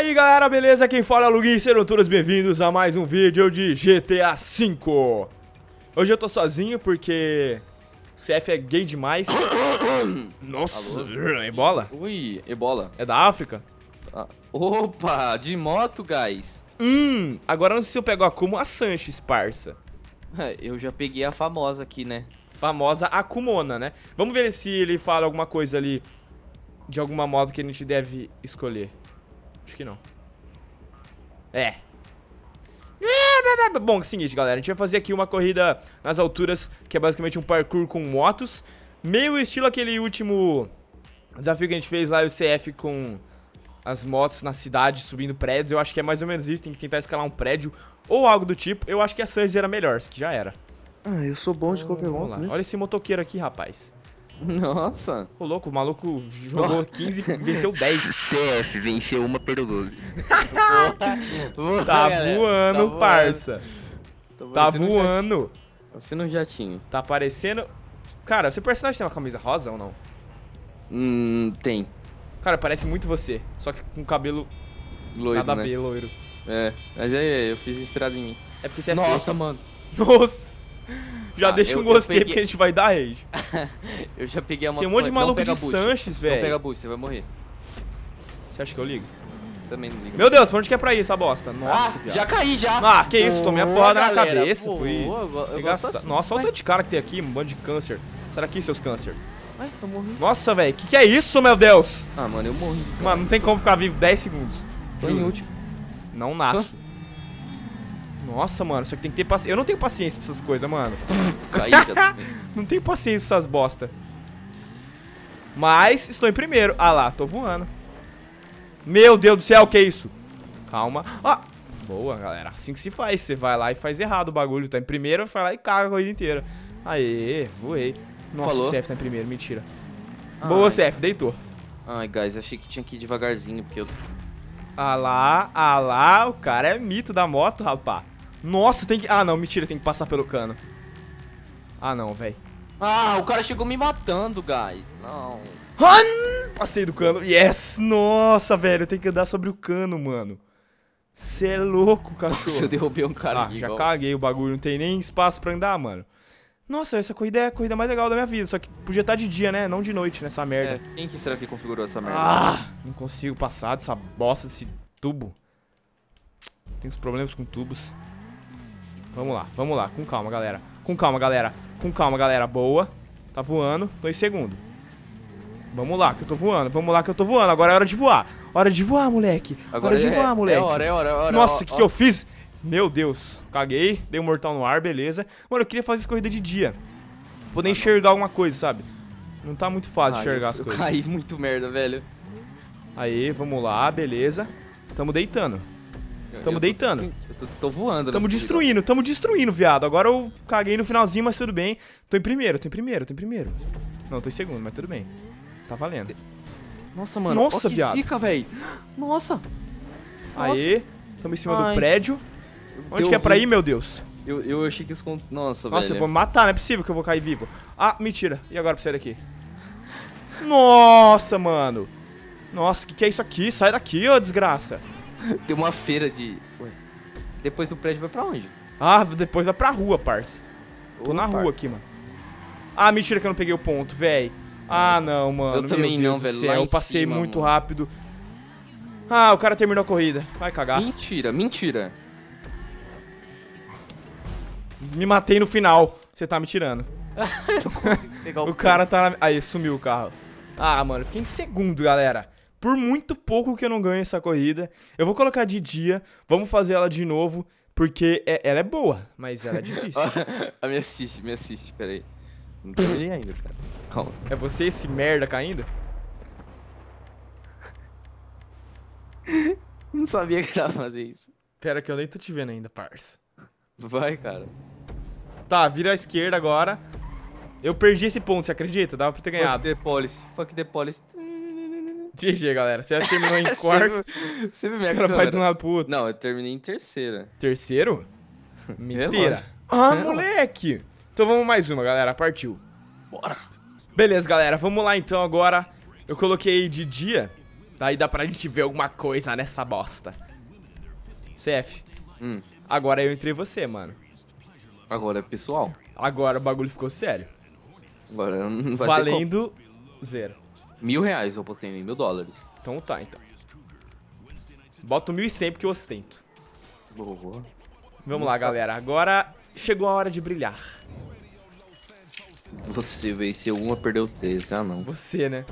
aí galera, beleza? Quem fala é o Lugin, sejam todos bem-vindos a mais um vídeo de GTA V Hoje eu tô sozinho porque o CF é gay demais Nossa, Alô? É ebola? Ui, ebola É da África? Ah, opa, de moto, guys Hum, agora não sei se eu pego a ou a Sanches, parça é, Eu já peguei a famosa aqui, né? Famosa Akumona, né? Vamos ver se ele fala alguma coisa ali de alguma moto que a gente deve escolher Acho que não. É. é. Bom, é o seguinte, galera. A gente vai fazer aqui uma corrida nas alturas, que é basicamente um parkour com motos. Meio estilo aquele último desafio que a gente fez lá, o CF com as motos na cidade subindo prédios. Eu acho que é mais ou menos isso. Tem que tentar escalar um prédio ou algo do tipo. Eu acho que a Suns era melhor, isso que já era. Ah, eu sou bom de então, qualquer moto. Né? Olha esse motoqueiro aqui, rapaz. Nossa. Ô, louco, o maluco jogou oh. 15 e venceu 10. CF, venceu uma, perdeu 12. tá, voando, tá voando, parça. Tá voando. Você Assina já jatinho. Tá aparecendo... Cara, seu personagem tem uma camisa rosa ou não? Hum, tem. Cara, parece muito você, só que com cabelo loiro, nada né? bem loiro. É, mas aí é, eu fiz inspirado em mim. É porque você é Nossa, feio. mano. Nossa. Já ah, deixa eu, um gostei, peguei... porque a gente vai dar rage. eu já peguei a moto. Tem um monte de maluco de Sanches, velho. Não pega boost, você vai morrer. Você acha que eu ligo? Também não ligo. Meu Deus, pra onde que é pra ir essa bosta? Nossa, ah, já caí, já. Ah, que isso, tomei a porrada na cabeça. Pô, fui. Assim, Nossa, olha o tanto de cara que tem aqui, um bando de câncer. Será que seus é câncer? Ai, eu morri. Nossa, velho, que que é isso, meu Deus? Ah, mano, eu morri. Cara. Mano, não tem como ficar vivo 10 segundos. Foi Não nasço. Nossa, mano, só que tem que ter paciência. Eu não tenho paciência pra essas coisas, mano. Caída. não tenho paciência pra essas bosta. Mas estou em primeiro. Ah lá, tô voando. Meu Deus do céu, que é isso? Calma. Ah, boa, galera. Assim que se faz. Você vai lá e faz errado o bagulho. Tá em primeiro, vai lá e caga a corrida inteira. Aê, voei. Nossa, Falou. o CF tá em primeiro, mentira. Ai. Boa, CF, deitou. Ai, guys, achei que tinha que ir devagarzinho, porque eu ah lá, ah lá, o cara é mito da moto, rapá. Nossa, tem que... Ah, não, mentira, tem que passar pelo cano. Ah, não, velho. Ah, o cara chegou me matando, guys. Não. Han! Passei do cano. Yes! Nossa, velho, tem que andar sobre o cano, mano. Você é louco, cachorro. Nossa, eu derrubei um cara ah, já igual. caguei o bagulho. Não tem nem espaço pra andar, mano. Nossa, essa corrida é a corrida mais legal da minha vida. Só que podia estar tá de dia, né? Não de noite nessa é, merda. É, quem que será que configurou essa merda? Ah, não consigo passar dessa bosta desse tubo. Tem uns problemas com tubos. Vamos lá, vamos lá. Com calma, galera. Com calma, galera. Com calma, galera. Boa. Tá voando. Dois segundos. Vamos lá, que eu tô voando. Vamos lá, que eu tô voando. Agora é hora de voar. Hora de voar, moleque. Agora hora de é, voar, é moleque. É hora, é hora, é hora. Nossa, o que, que eu fiz? Meu Deus, caguei, dei um mortal no ar, beleza. Mano, eu queria fazer essa corrida de dia. Poder ah, enxergar não. alguma coisa, sabe? Não tá muito fácil Ai, enxergar eu, as eu coisas. Caí muito merda, velho. Aí, vamos lá, beleza. Tamo deitando. Tamo eu deitando. Tô, eu tô, tô voando, Tamo destruindo, tamo destruindo, viado. Agora eu caguei no finalzinho, mas tudo bem. Tô em primeiro, tô em primeiro, tô em primeiro. Não, tô em segundo, mas tudo bem. Tá valendo. Nossa, mano. Nossa, viado. Fica, velho. Nossa. Aê. Tamo em cima Ai. do prédio. Onde eu que é pra ir, meu Deus? Eu, eu achei que isso... Nossa, Nossa velho. Nossa, eu vou matar, não é possível que eu vou cair vivo. Ah, mentira. E agora pra sair daqui? Nossa, mano. Nossa, o que, que é isso aqui? Sai daqui, ô desgraça. Tem uma feira de... Ué. Depois do prédio vai pra onde? Ah, depois vai pra rua, parça. Tô na rua aqui, mano. Ah, mentira que eu não peguei o ponto, velho. Ah, não, mano. Eu Meu também Deus não, velho. Eu passei cima, muito mano. rápido. Ah, o cara terminou a corrida. Vai cagar. Mentira, mentira. Me matei no final. Você tá me tirando. o, o cara tá na... Aí, sumiu o carro. Ah, mano, fiquei em segundo, galera. Por muito pouco que eu não ganho essa corrida. Eu vou colocar de dia, vamos fazer ela de novo, porque é... ela é boa, mas ela é difícil. Ah, me assiste, me assiste, peraí. Não terminei ainda, cara. Calma. É você esse merda caindo? não sabia que dava fazer isso. Pera que eu nem tô te vendo ainda, parça. Vai, cara. Tá, vira à esquerda agora. Eu perdi esse ponto, você acredita? Dava pra ter ganhado. Fuck the police. Fuck the police. GG, galera. Você terminou em quarto. Você me cara vai do puta. Não, eu terminei em terceira. Terceiro? É Mentira. É ah, é moleque. Então vamos mais uma, galera. Partiu. Bora. Beleza, galera. Vamos lá então agora. Eu coloquei de dia. Daí dá pra gente ver alguma coisa nessa bosta. CF. Hum. Agora eu entrei você, mano. Agora é pessoal. Agora o bagulho ficou sério. Agora não vai Valendo zero. Mil reais eu postei em mil dólares. Então tá, então. Boto mil e cem porque eu ostento. Boa. Vamos lá, galera. Agora chegou a hora de brilhar. Você venceu uma, perdeu três. Ah, não. Você, né?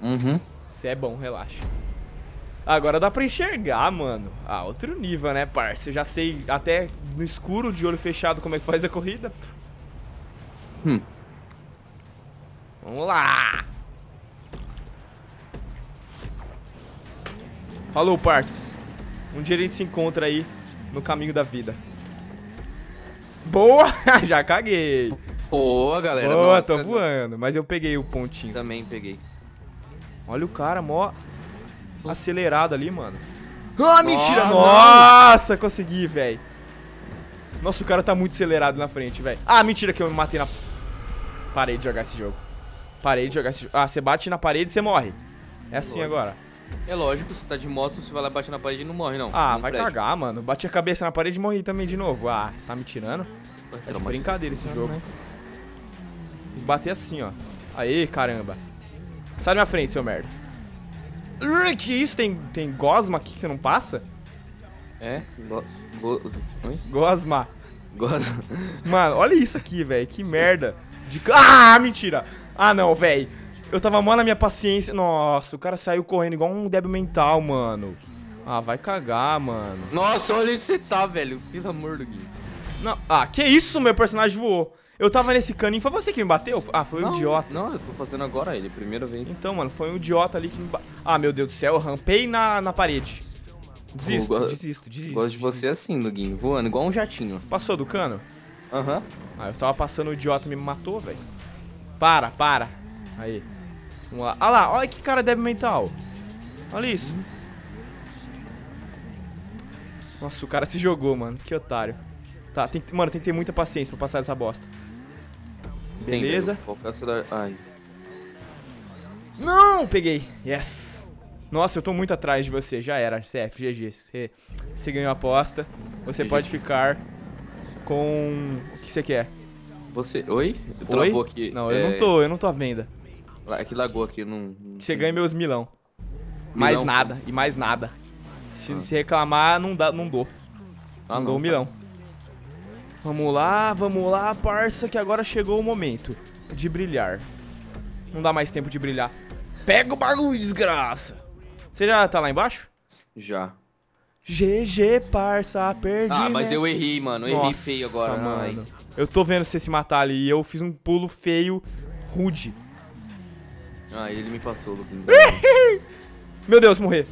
Uhum. Você é bom, relaxa. Agora dá pra enxergar, mano. Ah, outro nível, né, parça? Eu já sei até no escuro, de olho fechado, como é que faz a corrida. Hum. Vamos lá! Falou, parças. Um dia a gente se encontra aí no caminho da vida. Boa! Já caguei. Boa, galera. Boa, Nossa, tô voando. Mas eu peguei o pontinho. Também peguei. Olha o cara, mó acelerado ali, mano. Ah, mentira! Oh, Nossa, consegui, velho. Nossa, o cara tá muito acelerado na frente, velho. Ah, mentira que eu me matei na... Parei de jogar esse jogo. Parei de jogar esse jogo. Ah, você bate na parede e você morre. É assim agora. É lógico, você tá de moto, você vai lá bate na parede e não morre, não. Ah, vai prédio. cagar, mano. Bati a cabeça na parede e morri também de novo. Ah, você tá me tirando? É de brincadeira esse jogo. Né? E bater assim, ó. Aê, caramba. Sai da minha frente, seu merda. Que isso? Tem, tem gosma aqui que você não passa? É? Go... Go... Gosma. Gosma. Mano, olha isso aqui, velho. Que merda. De... Ah, mentira. Ah, não, velho. Eu tava mal na minha paciência. Nossa, o cara saiu correndo igual um débil mental, mano. Ah, vai cagar, mano. Nossa, olha onde você tá, velho. Pelo amor do Gui. Não, ah, que isso, meu personagem voou. Eu tava nesse caninho, foi você que me bateu? Ah, foi não, um idiota. Não, eu tô fazendo agora ele, primeira vez. Então, mano, foi um idiota ali que me bateu. Ah, meu Deus do céu, eu rampei na, na parede. Desisto, Pô, desisto, desisto. Gosto desisto. de você assim, Luguinho, voando, igual um jatinho. Você passou do cano? Aham. Uhum. Ah, eu tava passando, o idiota me matou, velho. Para, para. Aí. Vamos lá. Ah lá, olha que cara deve mental. Olha isso. Nossa, o cara se jogou, mano. Que otário. Tá, tem que, mano, tem que ter muita paciência pra passar essa bosta. Beleza. Ai. Não, peguei. Yes. Nossa, eu tô muito atrás de você. Já era, CF, GG. Você, você ganhou a aposta. Você pode ficar com... O que você quer? Você... Oi? Eu travou aqui. Não, é... eu não é. tô. Eu não tô à venda. É que lagou aqui. Não... Você ganha meus milão. milão mais nada. E mais nada. Se, ah. se reclamar, não, dá, não dou. Ah, não, não dou um tá. milão. Vamos lá, vamos lá, parça, que agora chegou o momento de brilhar. Não dá mais tempo de brilhar. Pega o bagulho, desgraça! Você já tá lá embaixo? Já. GG, parça, perdi. Ah, mas né? eu errei, mano. Eu Nossa, errei feio agora, mano. Ai. Eu tô vendo você se matar ali e eu fiz um pulo feio, rude. Ah, ele me passou, Luquinho. Meu Deus, morrer.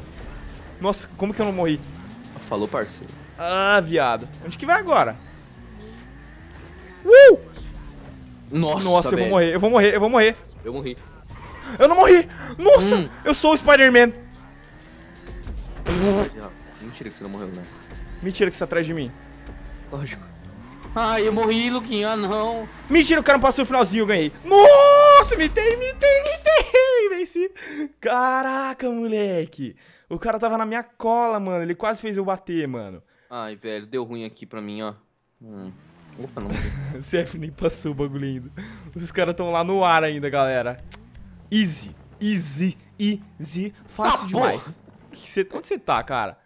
Nossa, como que eu não morri? Falou, parceiro. Ah, viado. Onde que vai agora? Uh! Nossa, Nossa eu vou morrer, eu vou morrer, eu vou morrer. Eu morri. Eu não morri! Nossa, hum. eu sou o Spider-Man. Mentira que você não morreu, né? Mentira que você tá atrás de mim. Lógico. Ai, eu morri, Luquinha, ah, não. Mentira, o cara não passou o finalzinho, eu ganhei. Nossa, mitei, mitei, mitei, venci. Caraca, moleque. O cara tava na minha cola, mano. Ele quase fez eu bater, mano. Ai, velho, deu ruim aqui pra mim, ó. Hum. Opa, não. o CF nem passou o bagulho ainda. Os caras tão lá no ar ainda, galera. Easy, easy, easy. Fácil ah, demais. Porra. Que onde você tá, cara?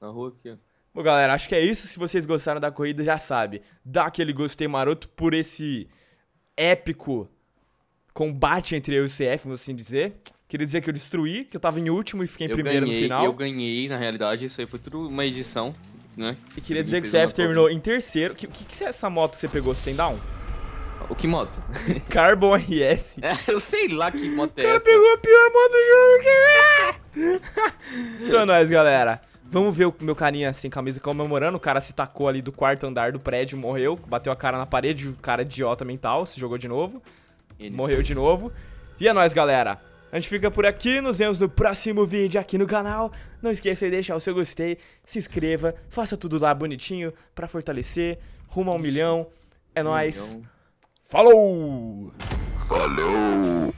Na rua aqui, ó. Bom, galera, acho que é isso. Se vocês gostaram da corrida, já sabe. Dá aquele gostei maroto por esse épico combate entre eu e o CF, vamos assim dizer. Queria dizer que eu destruí, que eu tava em último e fiquei em eu primeiro ganhei, no final. Eu ganhei, na realidade, isso aí foi tudo uma edição, né? E queria dizer que o CF terminou em terceiro. O que, que, que é essa moto que você pegou? Você tem down? O que moto? Carbon RS. É, eu sei lá que moto é essa. O cara pegou a pior moto do jogo. Que... É. então é nóis, galera. Vamos ver o meu carinha sem assim, camisa comemorando. O cara se tacou ali do quarto andar do prédio, morreu, bateu a cara na parede, o cara idiota mental, se jogou de novo. Ele morreu sim. de novo. E é nóis, galera. A gente fica por aqui, nos vemos no próximo vídeo aqui no canal. Não esqueça de deixar o seu gostei, se inscreva, faça tudo lá bonitinho pra fortalecer. Rumo a um milhão. É um nóis. Milhão. Falou! Falou!